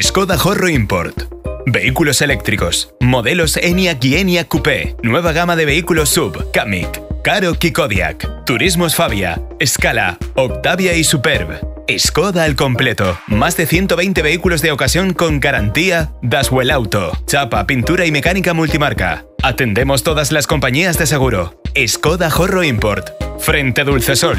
Skoda Horro Import. Vehículos eléctricos, modelos Enia y ENIAC Coupé, nueva gama de vehículos Sub. Kamiq, Karo Kikodiak Kodiaq, Turismos Fabia, Scala, Octavia y Superb. Skoda al completo. Más de 120 vehículos de ocasión con garantía Daswell Auto, chapa, pintura y mecánica multimarca. Atendemos todas las compañías de seguro. Skoda Horro Import. Frente Dulce Sol.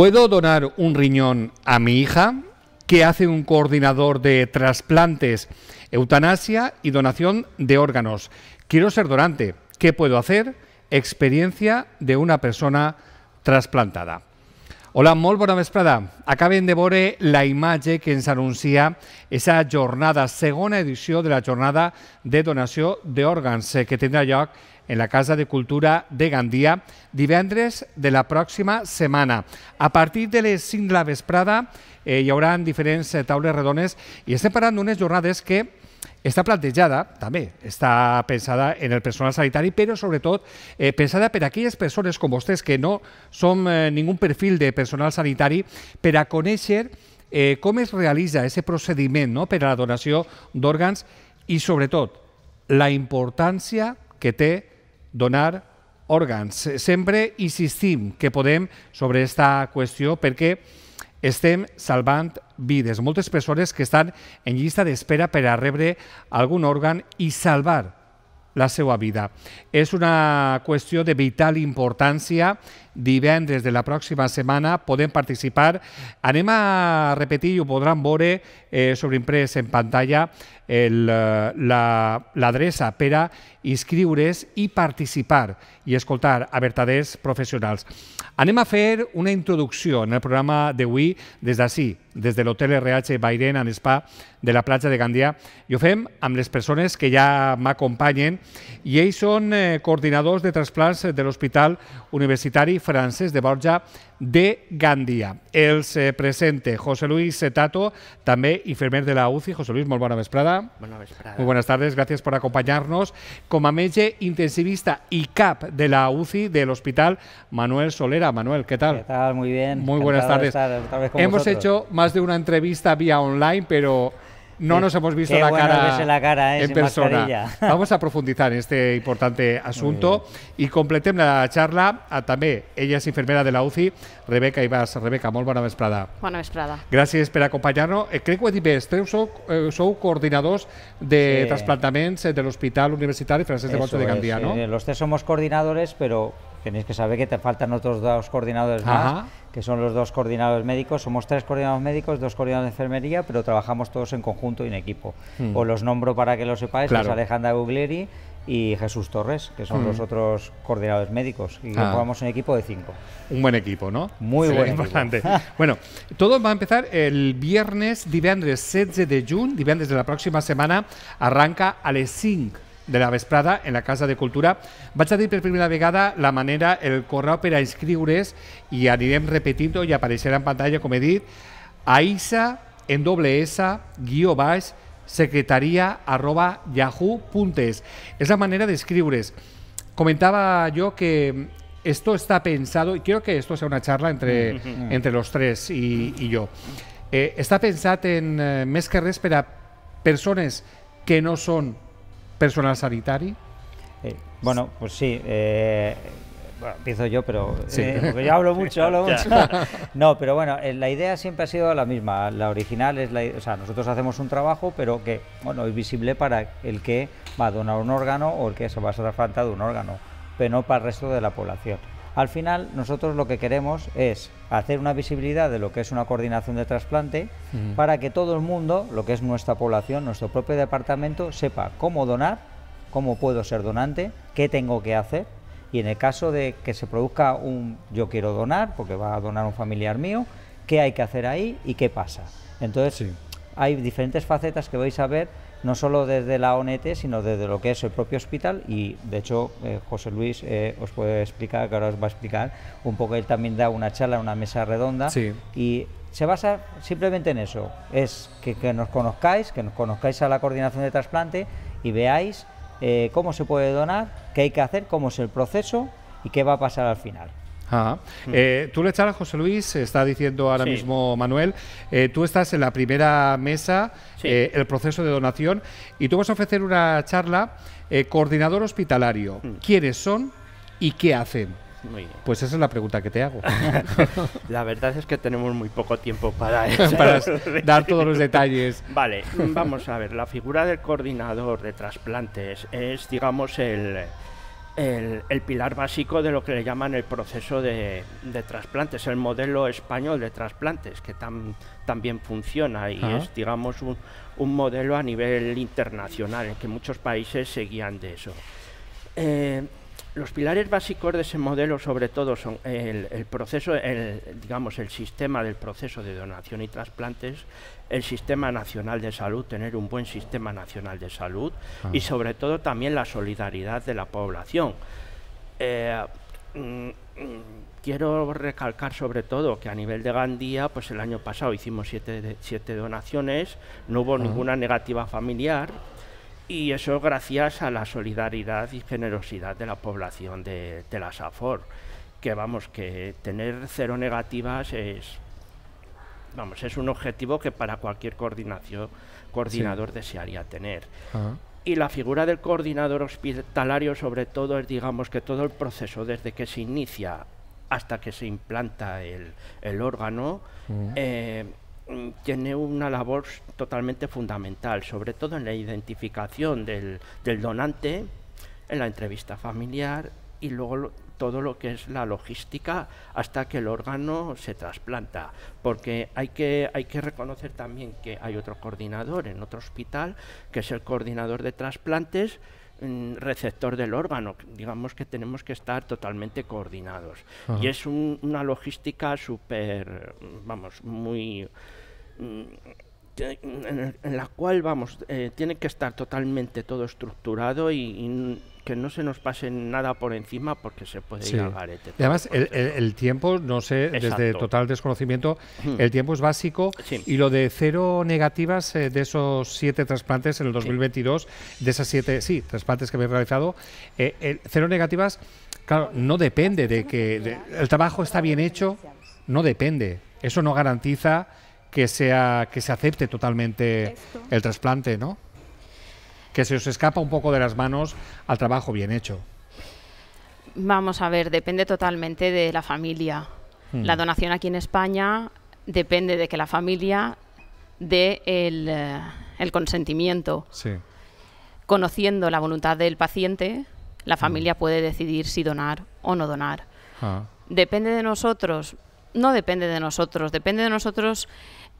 ¿Puedo donar un riñón a mi hija? ¿Qué hace un coordinador de trasplantes, eutanasia y donación de órganos? Quiero ser donante. ¿Qué puedo hacer? Experiencia de una persona trasplantada. Hola, molt bona vesprada. Acaben de veure la imagen que nos anuncia esa jornada, segunda edición de la jornada de donación de órganos eh, que tendrá ya... en la Casa de Cultura de Gandia divendres de la pròxima setmana. A partir de les 5 de la vesprada eh, hi haurà diferents eh, taules redones i estem parlant d'unes jornades que està plantejada, també, està pensada en el personal sanitari, però sobretot eh, pensada per a aquelles persones com vostès que no som eh, ningú perfil de personal sanitari per a conèixer eh, com es realitza aquest procediment no? per a la donació d'òrgans i, sobretot, la importància que té donar òrgans. Sempre insistim que podem sobre aquesta qüestió perquè estem salvant vides. Moltes persones que estan en llista d'espera per a rebre algun òrgan i salvar la seva vida. És una qüestió de vital importància divendres de la pròxima setmana podem participar. Anem a repetir i ho podran veure eh, sobre imprès en pantalla eh, l'adreça la, per a inscriure's i participar i escoltar a vertaders professionals. Anem a fer una introducció en el programa d'avui des d'ací, des de l'Hotel RH Bairén en Spa de la platja de Gandia i ho fem amb les persones que ja m'acompanyen i ells són eh, coordinadors de trasplants de l'Hospital Universitari francés de Borja de Gandia. Él se presente José Luis Setato, también enfermer de la UCI. José Luis, muy Prada. vesprada. Muy buenas tardes, gracias por acompañarnos. como intensivista y CAP de la UCI del Hospital Manuel Solera. Manuel, ¿qué tal? Muy bien. Muy buenas tardes. Hemos hecho más de una entrevista vía online, pero no nos hemos visto la, cara la, ¿eh? cara en persona. Vamos a profundizar en este importante asunto y completem la charla a ella es enfermera de la UCI, Rebeca Ibas. Rebeca, muy buenas vesprada. Buenas vesprada. Gracias por acompañarnos. nos eh, que ho tres eh, de sí. del Hospital Universitario Universitari de Bolso de Gandía, ¿no? Los tres somos coordinadores, pero tenéis que saber que te faltan otros dos coordinadores que son los dos coordinadores médicos. Somos tres coordinadores médicos, dos coordinadores de enfermería, pero trabajamos todos en conjunto y en equipo. Mm. Os los nombro para que lo sepáis, es Alejandra Guglieri y Jesús Torres, que son mm. los otros coordinadores médicos. Y jugamos ah. un equipo de cinco. Un buen equipo, ¿no? Muy sí, buen importante. bueno, todo va a empezar el viernes, divendres 16 de junio, divendres de la próxima semana, arranca a de la vesprada en la Casa de Cultura ...va a dir per primera vegada la manera, el correu para a ...y i anirem repetint y aparecerá en pantalla, com he dit, en doble esa, guío, baix ...secretaría, arroba puntes... ...es la manera de d'escriure's. Comentaba yo que esto está pensado, y quiero que esto sea una charla entre, mm-hmm. entre los tres y, yo. Eh, está pensado en eh, més que per que no son personal sanitario? Eh, bueno, pues sí. Eh, empiezo yo, pero eh, yo hablo mucho, hablo mucho. No, pero bueno, la idea siempre ha sido la misma. La original es la, o sea, nosotros hacemos un trabajo, pero que bueno es visible para el que va a donar un órgano o el que se va a ser de un órgano, pero no para el resto de la población. Al final, nosotros lo que queremos es hacer una visibilidad de lo que es una coordinación de trasplante para que todo el mundo, lo que es nuestra población, nuestro propio departamento, sepa cómo donar, cómo puedo ser donante, qué tengo que hacer. Y en el caso de que se produzca un yo quiero donar, porque va a donar un familiar mío, qué hay que hacer ahí y qué pasa. Entonces, hay diferentes facetas que vais a ver no solo desde la ONT, sino desde lo que es el propio hospital y de hecho eh, José Luis eh, os puede explicar, que ahora os va a explicar, un poco él también da una charla, una mesa redonda y se basa simplemente en eso, es que, nos conozcáis, que nos conozcáis a la coordinación de trasplante y veáis eh, cómo se puede donar, qué hay que hacer, cómo es el proceso y qué va a pasar al final. Mm. Eh, tú le echarás, José Luis, está diciendo ahora mismo Manuel, eh, tú estás en la primera mesa, eh, el proceso de donación, y tú vas a ofrecer una charla, coordinador hospitalario, mm. ¿quiénes son y qué hacen? Pues esa es la pregunta que te hago. la verdad es que tenemos muy poco tiempo para dar todos los detalles. Vale, vamos a ver, la figura del coordinador de trasplantes es, digamos, el el, pilar básico de lo que le llaman el proceso de, trasplantes, el modelo español de trasplantes, que tan, también funciona y es, digamos, un, modelo a nivel internacional, en que muchos países seguían de eso. Eh, los pilares básicos de ese modelo sobre todo son el, proceso, digamos, el sistema del proceso de donación y trasplantes, el sistema nacional de salud, tener un buen sistema nacional de salud y ah. sobre todo también la solidaridad de la población. Eh, mm, mm, quiero recalcar sobre todo que a nivel de Gandía, pues el año pasado hicimos siete, donaciones, no hubo ah. ninguna negativa familiar, y eso gracias a la solidaridad y generosidad de la población de, de SAFOR, que vamos, que tener cero negativas es, vamos, es un objetivo que para cualquier coordinación, coordinador desearía tener. Y la figura del coordinador hospitalario sobre todo es, digamos, que todo el proceso desde que se inicia hasta que se implanta el, órgano, Mm, tiene una labor totalmente fundamental, sobre todo en la identificación del, donante, en la entrevista familiar y luego todo lo que es la logística hasta que el órgano se trasplanta, porque hay que, hay que reconocer también que hay otro coordinador en otro hospital, que es el coordinador de trasplantes, mm, receptor del órgano. Digamos que tenemos que estar totalmente coordinados. Y es una logística súper, vamos, muy Mm, en, la cual, vamos, eh, tiene que estar totalmente todo estructurado y, que no se nos pase nada por encima porque se puede ir al además, el, tiempo, no sé, desde total desconocimiento, el tiempo es básico y lo de cero negativas eh, de esos siete trasplantes en el 2022, de esas siete, sí, trasplantes que habéis realizado, eh, cero negativas, claro, no depende de que el trabajo está bien hecho, no depende. Eso no garantiza que sea que se acepte totalmente el trasplante, ¿no? Que se os escapa un poco de las manos al trabajo bien hecho. Vamos a ver, depende totalmente de la familia. Hmm. La donación aquí en España depende de que la familia dé el, eh, consentimiento. Conociendo la voluntad del paciente, la hmm. familia puede decidir si donar o no donar. Ah. Depende de nosotros no depende de nosotros, depende de nosotros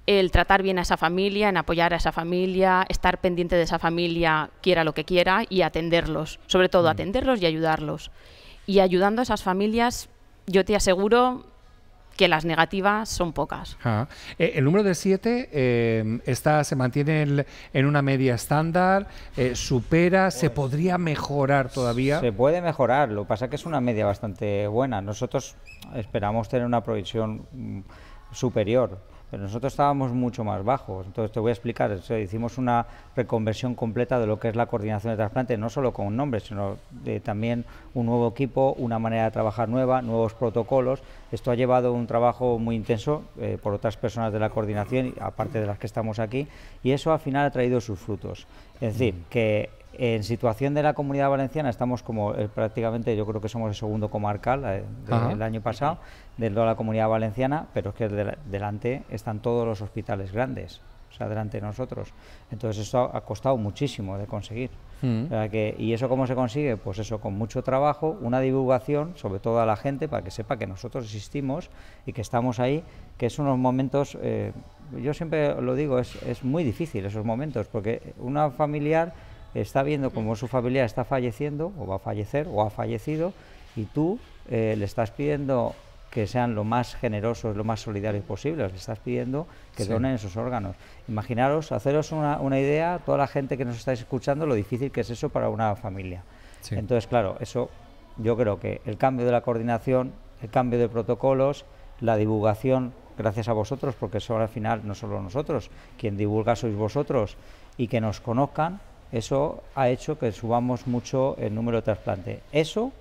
el tratar bien a esa familia, en apoyar a esa familia, estar pendiente de esa familia, quiera lo que quiera, y atenderlos, sobre todo mm. atenderlos y ayudarlos. Y ayudando a esas familias, yo te aseguro, que las negativas son pocas. Eh, el número de 7 está, se mantiene en, una media estándar, eh, supera, se podría mejorar todavía. Se puede mejorar, lo que pasa es que es una media bastante buena. Nosotros esperamos tener una provisión mm, superior pero nosotros estábamos mucho más bajos. Entonces te voy a explicar, hicimos una reconversión completa de lo que es la coordinación de trasplante, no solo con un nombre... sino de, eh, también un nuevo equipo, una manera de trabajar nueva, nuevos protocolos. Esto ha llevado un trabajo muy intenso eh, por otras personas de la coordinación, aparte de las que estamos aquí, y eso al final ha traído sus frutos. Es decir, que en situación de la comunidad valenciana estamos como eh, prácticamente, yo creo que somos el segundo comarcal eh, del año pasado, de la comunidad valenciana, pero es que delante están todos los hospitales grandes, o sea, delante de nosotros. Entonces eso ha, costado muchísimo de conseguir. Mm. ¿Y eso cómo se consigue? Pues eso, con mucho trabajo, una divulgación, sobre todo a la gente, para que sepa que nosotros existimos y que estamos ahí, que es unos momentos... Eh, yo siempre lo digo, es, es muy difícil esos momentos, porque una familiar está viendo mm. cómo su familia está falleciendo o va a fallecer o ha fallecido y tú eh, le estás pidiendo que sean lo más generosos, lo más solidarios posible, le estás pidiendo que donen sus órganos. Imaginaros, haceros una, idea, toda la gente que nos estáis escuchando, lo difícil que es eso para una familia. Entonces, claro, eso yo creo que el cambio de la coordinación, el cambio de protocolos, la divulgación, gracias a vosotros, porque eso al final no solo nosotros, quien divulga sois vosotros, y que nos conozcan, eso ha hecho que subamos mucho el número de trasplante. Eso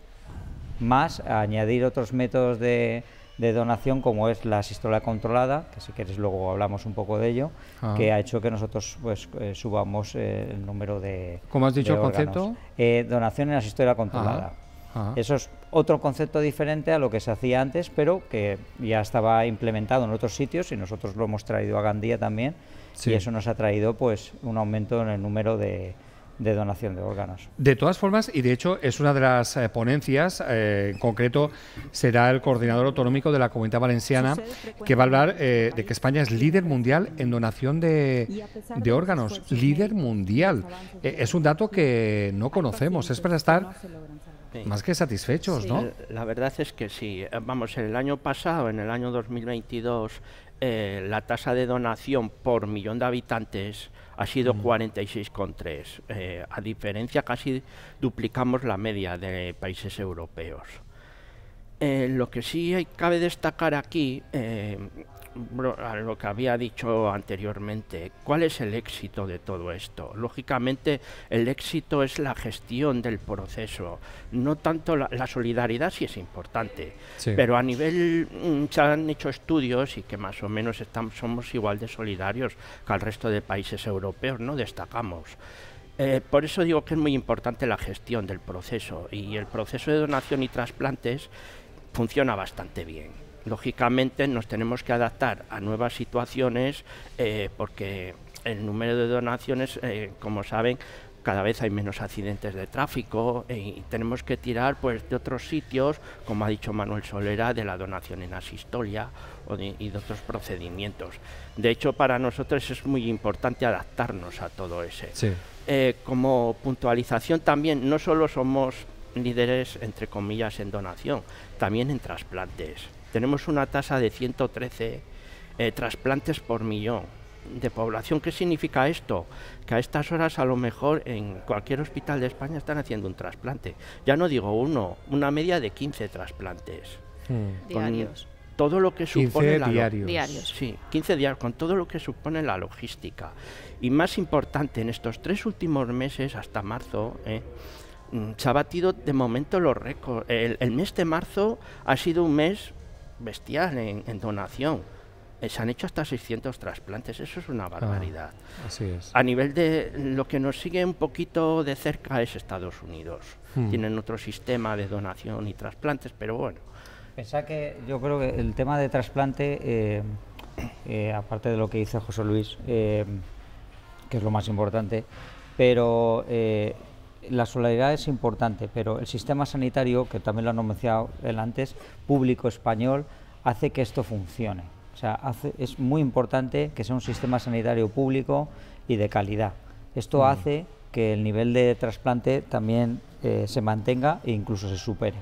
más añadir otros métodos de, donación como es la sistola controlada, que si quieres luego hablamos un poco de ello, ah. que ha hecho que nosotros pues eh, subamos eh, el número de ¿Cómo has dicho el concepto? Eh, donación en la controlada. Eso es otro concepto diferente a lo que se hacía antes, pero que ya estaba implementado en otros sitios y nosotros lo hemos traído a Gandía también y eso nos ha traído pues un aumento en el número de, donación de órganos. De todas formas, y de hecho es una de las eh, ponencias, eh, en concreto será el coordinador autonómico de la Comunidad Valenciana, que va a hablar eh, de que España es líder mundial en donación de, de órganos, líder mundial. es un dato que no conocemos, es para estar más que satisfechos, ¿no? La verdad es que sí. Eh, vamos, el año pasado, en el año 2022, eh, la tasa de donación por millón de habitantes ha sido 46,3. Mm. Eh, a diferencia, casi duplicamos la media de países europeos. lo que sí cabe destacar aquí a lo que había dicho anteriormente, ¿cuál es el éxito de todo esto? Lógicamente, el éxito es la gestión del proceso, no tanto la, solidaridad si es importante, pero a nivel mm, se han hecho estudios y que más o menos estamos, somos igual de solidarios que al resto de países europeos, no destacamos. Eh, por eso digo que es muy importante la gestión del proceso y el proceso de donación y trasplantes funciona bastante bien lógicamente nos tenemos que adaptar a nuevas situaciones eh, porque el número de donaciones, eh, como saben, cada vez hay menos accidentes de tráfico eh, y tenemos que tirar pues de otros sitios, como ha dicho Manuel Solera, de la donación en asistolia y de otros procedimientos. De hecho, para nosotros es muy importante adaptarnos a todo ese. como puntualización también, no solo somos líderes, entre comillas, en donación, también en trasplantes. Tenemos una tasa de 113 eh, trasplantes por millón de población. ¿Qué significa esto? Que a estas horas a lo mejor en cualquier hospital de España están haciendo un trasplante. Ya no digo uno, una media de 15 trasplantes. Hmm. Diarios. Todo lo que supone la diarios. Sí, 15 diarios, con todo lo que supone la logística. Y más importante, en estos tres últimos meses, hasta marzo, eh, mm, se ha batido de momento los récords. el mes de marzo ha sido un mes bestial en, donación. Eh, se han hecho hasta 600 trasplantes, eso es una ah, barbaridad. A nivel de lo que nos sigue un poquito de cerca es Estados Unidos. Hmm. Tienen otro sistema de donación y trasplantes, pero bueno. Pensá que yo creo que el tema de trasplante, eh, eh, aparte de lo que dice José Luis, que es lo más importante, pero la solidaridad es importante, pero el sistema sanitario, que también lo han mencionado él antes, público español, hace que esto funcione. es muy importante que sea un sistema sanitario público y de calidad. Esto hace que el nivel de trasplante también eh, se mantenga e incluso se supere.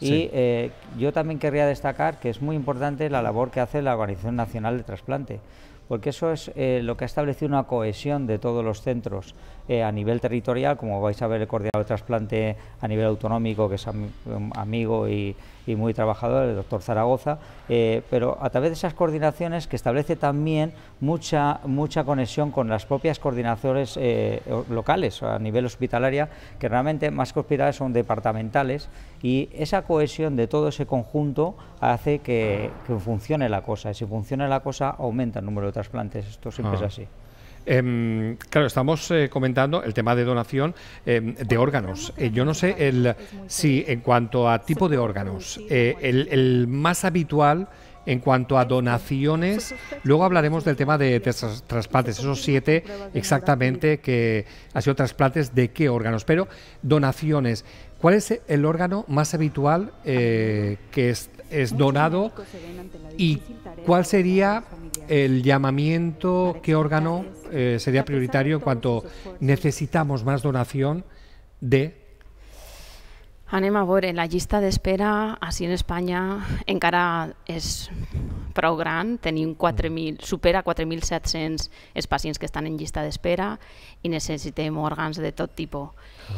Y eh, yo también querría destacar que es muy importante la labor que hace la Organización Nacional de Trasplante porque eso es eh, lo que ha establecido una cohesión de todos los centros eh, a nivel territorial, como vais a ver el coordinador de trasplante a nivel autonómico, que es amigo y, y muy trabajador, el doctor Zaragoza, eh, pero a través de esas coordinaciones que establece también mucha, mucha conexión con las propias coordinaciones eh, locales a nivel hospitalaria, que realmente más que hospitales son departamentales y esa cohesión de todo ese conjunto hace que, funcione la cosa y si funciona la cosa aumenta el número de trasplantes, esto siempre es ah. así. Em, claro, estamos eh, comentando el tema de donación em, de órganos. Eh, yo no sé el, si en cuanto a tipo de órganos, eh, el, más habitual en cuanto a donaciones, luego hablaremos del tema de trasplantes, esos siete exactamente que han sido trasplantes de qué órganos, pero donaciones. ¿Cuál es el órgano más habitual que es es donado y cuál sería el llamamiento, qué órgano eh, sería prioritario en cuanto necesitamos más donación de Anem en la lista de espera así en España, encara es program gran, tenim 4.000, mm. supera 4.700 els que están en lista de espera y necesitamos órganos de todo tipo. Ah.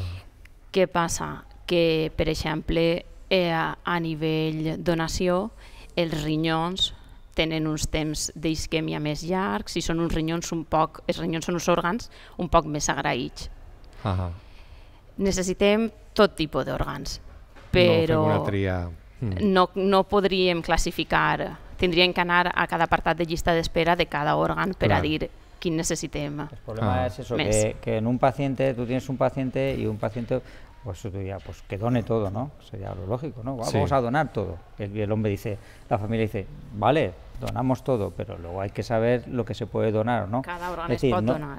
¿Qué pasa? Que, per ejemplo, eh, a nivell donació, els rinyons tenen uns temps d'isquèmia més llargs i són uns rinyons un poc, els rinyons són uns òrgans un poc més agraïts. Uh -huh. Necessitem tot tipus d'òrgans, però no, tria. Mm. no, no podríem classificar, tindríem que anar a cada apartat de llista d'espera de cada òrgan per Clar. a dir quin necessitem. El problema ah. és eso, que, que en un paciente, tu tienes un paciente i un paciente Pues yo diría, pues que done todo, ¿no? Sería lo lógico, ¿no? Vamos a donar todo. El, el, hombre dice, la familia dice, vale, donamos todo, pero luego hay que saber lo que se puede donar no. Cada órgano es, decir,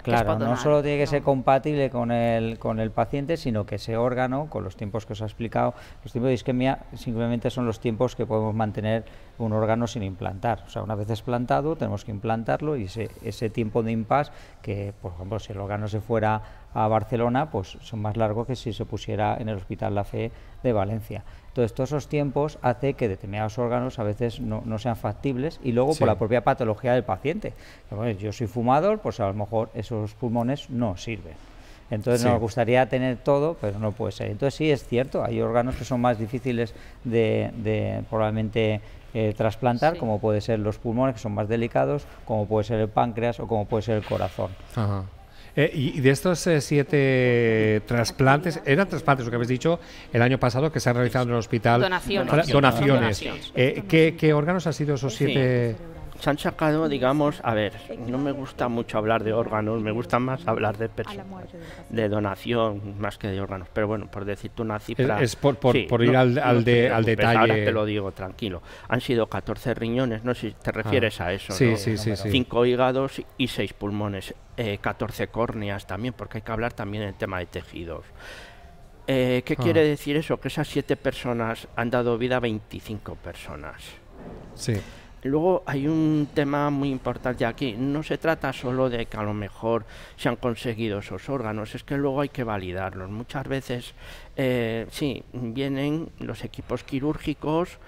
Claro, no solo tiene que ser compatible con el, con el paciente, sino que ese órgano, con los tiempos que os ha explicado, los tiempos de isquemia simplemente son los tiempos que podemos mantener un órgano sin implantar. O sea, una vez es plantado, tenemos que implantarlo y ese, tiempo de impas, que por ejemplo, si el órgano se fuera a Barcelona, pues son más largos que si se pusiera en el Hospital La Fe de Valencia. Entonces, todos esos tiempos hace que determinados órganos a veces no, sean factibles y luego por la propia patología del paciente. yo soy fumador, pues a lo mejor esos pulmones no sirven. Entonces nos gustaría tener todo, pero no puede ser. Entonces sí es cierto, hay órganos que son más difíciles de, probablemente eh, trasplantar, como puede ser los pulmones, que son más delicados, como puede ser el páncreas o como puede ser el corazón. Eh, y, de estos eh, siete trasplantes, eran trasplantes lo que habéis dicho el año pasado que se han realizado en el hospital. Donaciones. Donaciones. Eh, ¿qué, órganos han sido esos siete? se han sacado, digamos, a ver, no me gusta mucho hablar de órganos, me gusta más hablar de personas, de donación más que de órganos, pero bueno, por decirte una cifra. Es, por, ir al, detalle. Ahora te lo digo, tranquilo. Han sido 14 riñones, no sé si te refieres ah. a eso. Sí, ¿no? sí, sí, 5 hígados y seis pulmones, eh, 14 córneas también, porque hay que hablar también del tema de tejidos. Eh, ¿Qué ah. quiere decir eso? Que esas 7 personas han dado vida a 25 personas. Sí. Luego hay un tema muy importante aquí. No se trata solo de que a lo mejor se han conseguido esos órganos, es que luego hay que validarlos. Muchas veces, eh, sí, vienen los equipos quirúrgicos,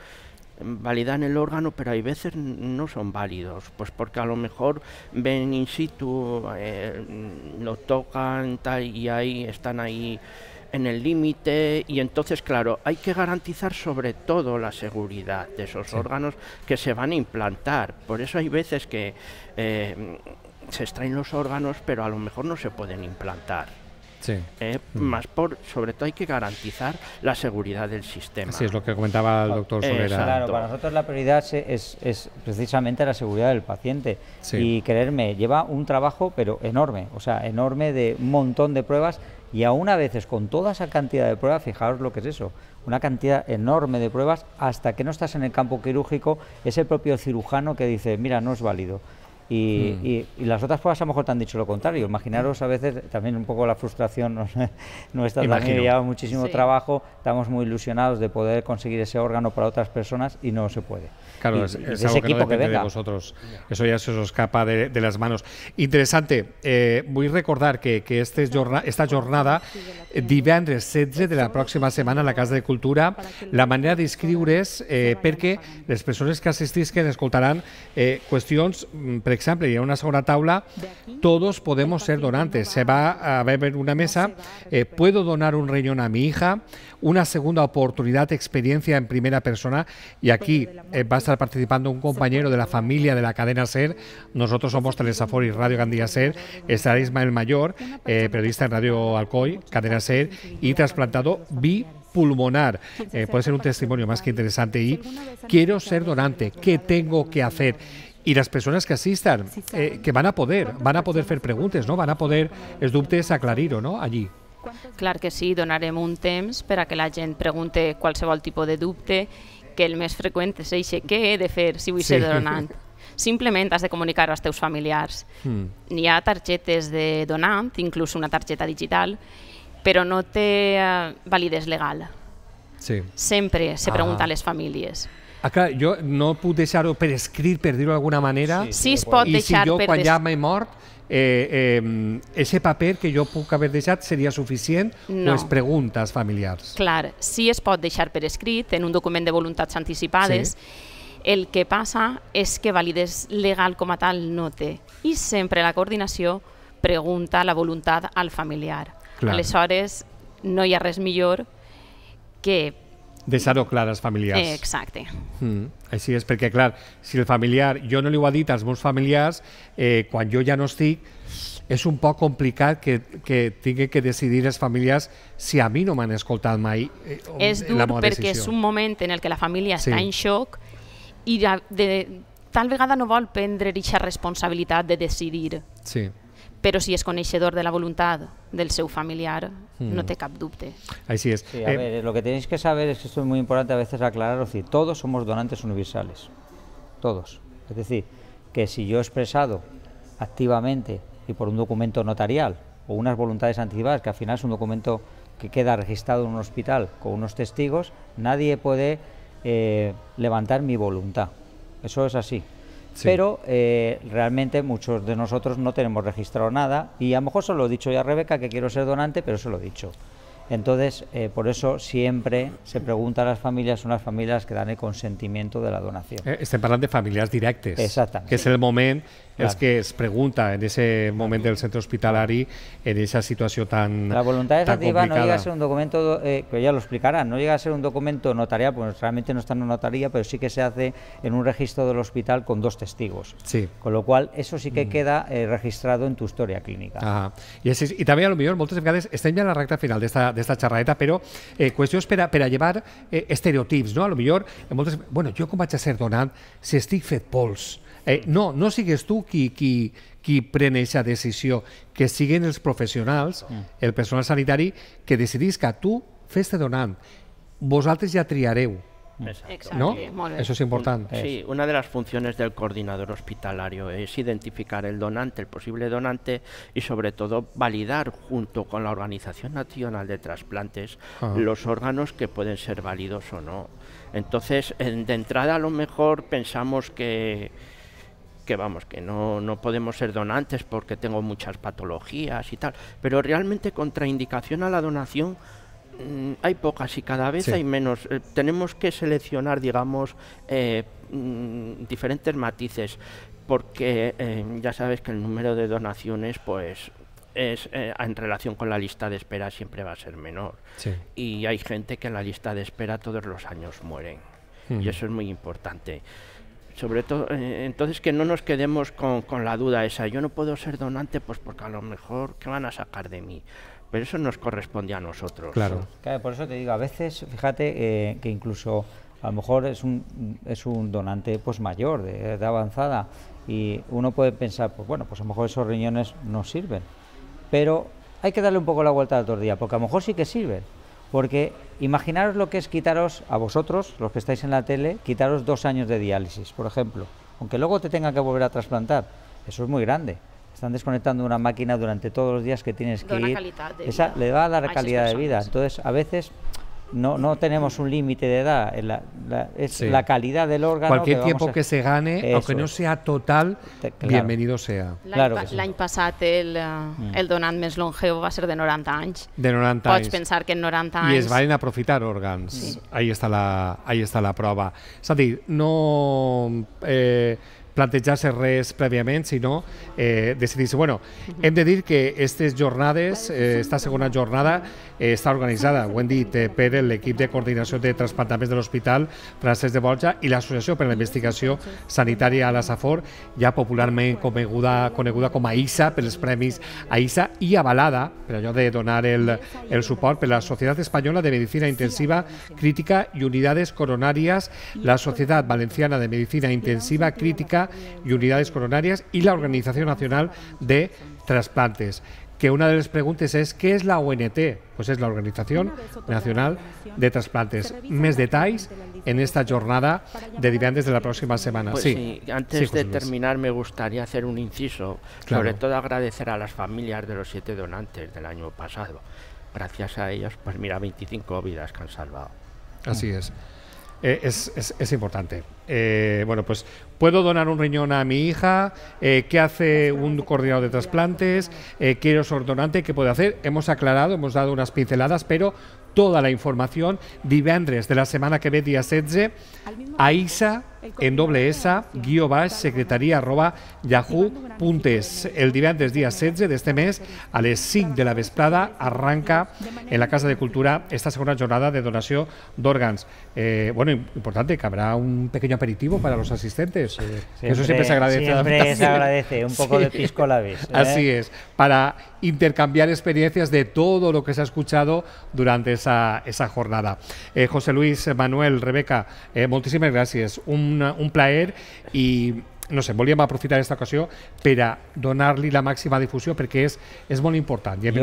validan el órgano, pero hay veces no son válidos, pues porque a lo mejor ven in situ, eh, lo tocan y ahí están ahí en el límite y entonces, claro, hay que garantizar sobre todo la seguridad de esos órganos que se van a implantar. Por eso hay veces que eh, se extraen los órganos, pero a lo mejor no se pueden implantar. Eh, mm. Más por, sobre todo hay que garantizar la seguridad del sistema. Así es lo que comentaba el doctor Solera. Claro, para nosotros la prioridad es, es precisamente la seguridad del paciente. Y creerme, lleva un trabajo, pero enorme, o sea, enorme de un montón de pruebas y aún a veces con toda esa cantidad de pruebas, fijaos lo que es eso, una cantidad enorme de pruebas, hasta que no estás en el campo quirúrgico, es el propio cirujano que dice, mira, no es válido. Hmm. Y, las otras pruebas a lo mejor te han dicho lo contrario. Imaginaros a veces también un poco la frustración nuestra Imagino. también, lleva muchísimo trabajo, estamos muy ilusionados de poder conseguir ese órgano para otras personas y no se puede. Claro, es, ese que no que de vosotros. Eso ya se os escapa de, las manos. Interesante, eh, voy a recordar que, que este esta jornada divendres 16 de la eh, próxima semana en la Casa de Cultura, la manera de inscribir eh, porque las personas que que que eh, cuestiones mm, Ejemplo, y en una segunda tabla... todos podemos ser donantes. Se va a en una mesa, puedo donar un riñón a mi hija, una segunda oportunidad, experiencia en primera persona y aquí eh, va a estar participando un compañero de la familia de la cadena SER. Nosotros somos Telesafor y Radio Gandía SER. Estará Ismael Mayor, eh, periodista en Radio Alcoy, cadena SER y trasplantado bi eh, puede ser un testimonio más que interesante. Y quiero ser donante. ¿Qué tengo que hacer? i les persones que assisten, eh, que van a poder, van a poder fer preguntes, no? van a poder, els dubtes, aclarir-ho no? allí. Clar que sí, donarem un temps per a que la gent pregunte qualsevol tipus de dubte, que el més freqüent és això, què he de fer si vull sí. ser donant? Simplement has de comunicar als teus familiars. Mm. Hi ha targetes de donant, inclús una targeta digital, però no té eh, validesa legal. Sí. Sempre se ah. pregunta a ah. les famílies. Ah, clar, jo no puc deixar-ho per escrit, per dir-ho d'alguna manera. Sí, sí, es pot I deixar si jo, per... quan des... ja m'he mort, eh, eh, ese paper que jo puc haver deixat seria suficient no. o les preguntes familiars? Clar, sí es pot deixar per escrit en un document de voluntats anticipades. Sí. El que passa és que validez legal com a tal no té. I sempre la coordinació pregunta la voluntat al familiar. Clar. Aleshores, no hi ha res millor que Deixar-ho clar als familiars. Eh, exacte. Mm, així és, perquè clar, si el familiar, jo no li ho he dit als meus familiars, eh, quan jo ja no estic, és un poc complicat que, que tingui que decidir els familiars si a mi no m'han escoltat mai eh, És dur la meva perquè és un moment en el que la família sí. està en xoc i de, de, tal vegada no vol prendre aquesta responsabilitat de decidir. Sí. Pero si es coneixedor de la voluntad del seu familiar, no hmm. te cap es. Eh, lo que tenéis que saber es que esto es muy importante a veces aclararos, todos somos donantes universales, todos. Es decir, que si yo he expresado activamente y por un documento notarial o unas voluntades anticipadas, que al final es un documento que queda registrado en un hospital con unos testigos, nadie puede eh, levantar mi voluntad. Eso es así. Pero eh, realmente muchos de nosotros no tenemos registrado nada y a lo mejor se lo he dicho ya a Rebeca que quiero ser donante, pero se lo he dicho. Entonces, eh, por eso siempre se pregunta a las familias, son las familias que dan el consentimiento de la donación. Eh, hablando este de familias directas. Exactamente. Que es el momento es que se pregunta en ese momento del centro hospitalario en esa situación tan La voluntad activa no llega a ser un documento, que eh, ya lo explicarán, no llega a ser un documento notarial, pues realmente no está en una notaría, pero sí que se hace en un registro del hospital con dos testigos. Sí. Con lo cual, eso sí que mm. queda eh, registrado en tu historia clínica. Y Y también a lo mejor, muchas veces, estén ya en la recta final de esta. d'esta esta xerradeta, però eh, qüestions per a, per a llevar eh, estereotips, no? A lo millor, moltes... bueno, jo com vaig a ser donat si estic fet pols? Eh, no, no sigues tu qui, qui, qui pren aquesta decisió, que siguin els professionals, mm. el personal sanitari, que que tu fes-te donant. Vosaltres ja triareu Eso es importante. Sí, una de las funciones del coordinador hospitalario es identificar el donante, el posible donante y sobre todo validar junto con la Organización Nacional de Trasplantes los órganos que pueden ser válidos o no. Entonces, de entrada a lo mejor pensamos que que vamos, que no, no podemos ser donantes porque tengo muchas patologías y tal, pero realmente contraindicación a la donación Mm, hay pocas y cada vez hay menos. Eh, tenemos que seleccionar, digamos, eh, mm, diferentes matices, porque eh, ya sabes que el número de donaciones, pues es en relación con la lista de espera siempre va a ser menor y hay gente que en la lista de espera todos los años mueren y eso es muy importante sobre todo entonces que no nos quedemos con, con, la duda esa yo no puedo ser donante pues porque a lo mejor qué van a sacar de mí pero eso nos corresponde a nosotros. Claro. por eso te digo, a veces, fíjate eh, que incluso a lo mejor es un, es un donante pues mayor, de edad avanzada, y uno puede pensar, pues bueno, pues a lo mejor esos riñones no sirven, pero hay que darle un poco la vuelta al otro día, porque a lo mejor sí que sirven, porque imaginaros lo que es quitaros a vosotros, los que estáis en la tele, quitaros dos años de diálisis, por ejemplo, aunque luego te tengan que volver a trasplantar, eso es muy grande. Están desconectando una máquina durante todos los días que tienes que ir. Esa le va a dar calidad de vida. Entonces, a veces no, no tenemos un límite de edad, eh, es la calidad del órgano. Cualquier tiempo que se gane, aunque no sea total, bienvenido sea. Claro año pasado, el, donante eh, mm. el donant va a va ser de 90 años. De 90 años. Puedes pensar que en 90 años... Y es van a òrgans. órganos. Ahí, está la, ahí está la prueba. no... Eh, plantejar-se res prèviament, sinó eh, decidir-se. Bueno, hem de dir que aquestes jornades, eh, esta segona jornada, eh, està organitzada, ho hem dit, eh, per l'equip de coordinació de trasplantaments de l'Hospital Francesc de Borja i l'Associació per a la Investigació Sanitària a la SAFOR, ja popularment coneguda, coneguda com a ISA, pels premis a ISA, i avalada, per allò de donar el, el suport, per la Societat Espanyola de Medicina Intensiva Crítica i Unidades Coronàries, la Societat Valenciana de Medicina Intensiva Crítica y unidades coronarias y la Organización Nacional de Trasplantes que una de las preguntas es ¿qué es la ONT? Pues es la Organización Nacional de Trasplantes. Más detalles en esta jornada de Diviantes de la próxima semana. Pues sí. antes de terminar me gustaría hacer un inciso, sobre todo agradecer a las familias de los siete donantes del año pasado. Gracias a ellos, pues mira, 25 vidas que han salvado. Así es, eh, es, es importante. Eh, bueno, pues puedo donar un riñón a mi hija, eh, qué hace un coordinador de trasplantes, eh, quiero ser donante, qué puede hacer. Hemos aclarado, hemos dado unas pinceladas, pero toda la información divendres de la semana que ve, día 16, a ISA en doble esa, guio secretaría secretaría arroba puntes El divendres día de este mes, al les de la vesplada arranca en la Casa de Cultura esta segunda jornada de donación de Eh, bueno, importante que habrá un pequeño aperitivo para los asistentes. Eh, eso siempre se agradece. Siempre se agradece, un poco de pisco la vez. ¿eh? Así es, para intercambiar experiencias de todo lo que se ha escuchado durante esa, esa jornada. Eh, José Luis, Manuel, Rebeca, muchísimas gracias. Un, un placer y no sé, volvía a aprovechar esta ocasión... ...para donarle la máxima difusión... ...porque es muy importante importante. i hem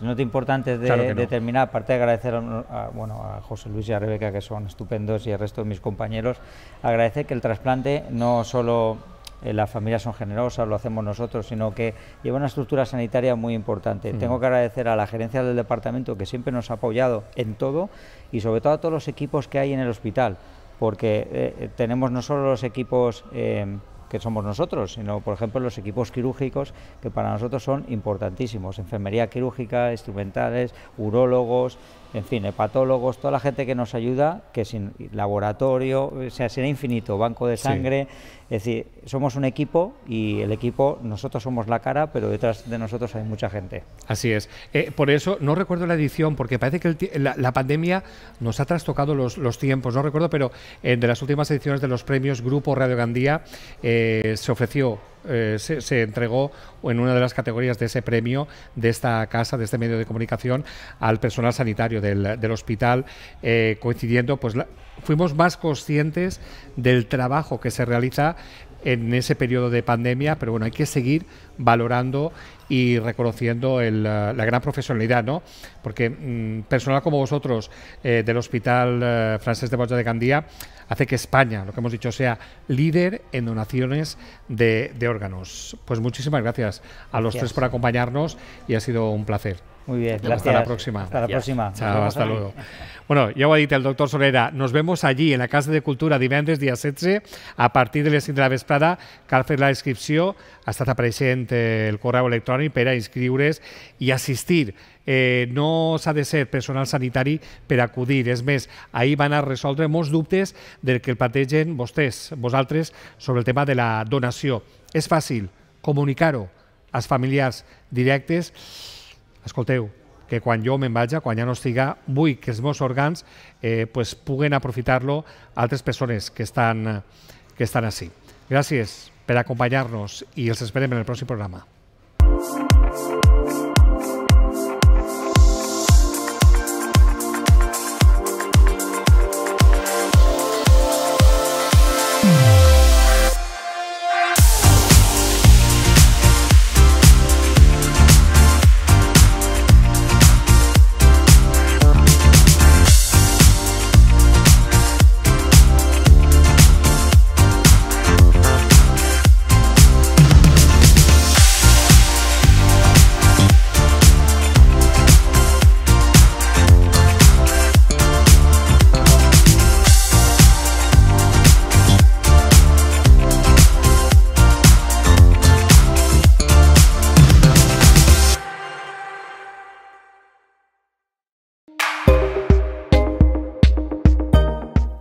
no antes de, terminar, aparte de agradecer a, bueno, a José Luis y a Rebeca que son estupendos y al resto de mis compañeros, agradecer que el trasplante no solo eh, las familias son generosas, lo hacemos nosotros, sino que lleva una estructura sanitaria muy importante. Mm. Tengo que agradecer a la gerencia del departamento que siempre nos ha apoyado en todo y sobre todo a todos los equipos que hay en el hospital porque eh, eh, tenemos no solo los equipos eh, que somos nosotros, sino por ejemplo los equipos quirúrgicos que para nosotros son importantísimos, enfermería quirúrgica, instrumentales, urólogos, en fin, hepatólogos, toda la gente que nos ayuda, que sin laboratorio, o sea, será infinito, banco de sangre, es decir, somos un equipo y el equipo, nosotros somos la cara, pero detrás de nosotros hay mucha gente. Así es. Eh, por eso no recuerdo la edición, porque parece que la, pandemia nos ha trastocado los, tiempos, no recuerdo, pero de las últimas ediciones de los premios Grupo Radio Gandía eh, se ofreció eh, se, entregó en una de las categorías de ese premio de esta casa, de este medio de comunicación, al personal sanitario del, hospital, eh, coincidiendo, pues fuimos más conscientes del trabajo que se realiza en ese periodo de pandemia, pero bueno, hay que seguir valorando y reconociendo eh, la, gran profesionalidad, ¿no? Porque mm, personal como vosotros eh, del Hospital eh, Francés de Boya de Gandía hace que España, lo que hemos dicho, sea líder en donaciones de, órganos. Pues muchísimas gracias a los tres por acompañarnos y ha sido un placer. Muy bien, gracias. Hasta la próxima. Hasta la próxima. Chao, hasta luego. Bueno, ya lo ha dicho el doctor Solera, nos vemos allí, en la Casa de Cultura, divendres, dia 16, a partir de les 5 de la vesprada, cal fer la inscripció, ha estat apareixent eh, el correu electrònic per a inscriure's i assistir. Eh, no s'ha de ser personal sanitari per acudir. És més, ahir van a resoldre molts dubtes del que pategen vostès, vosaltres, sobre el tema de la donació. És fàcil comunicar-ho als familiars directes escolteu, que quan jo me'n vaig, quan ja no estiga, vull que els meus òrgans eh, pues, puguen aprofitar-lo altres persones que estan, que estan així. Gràcies per acompanyar-nos i els esperem en el pròxim programa.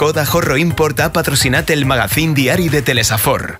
Coda Horro importa ha el magazín diario de Telesafor.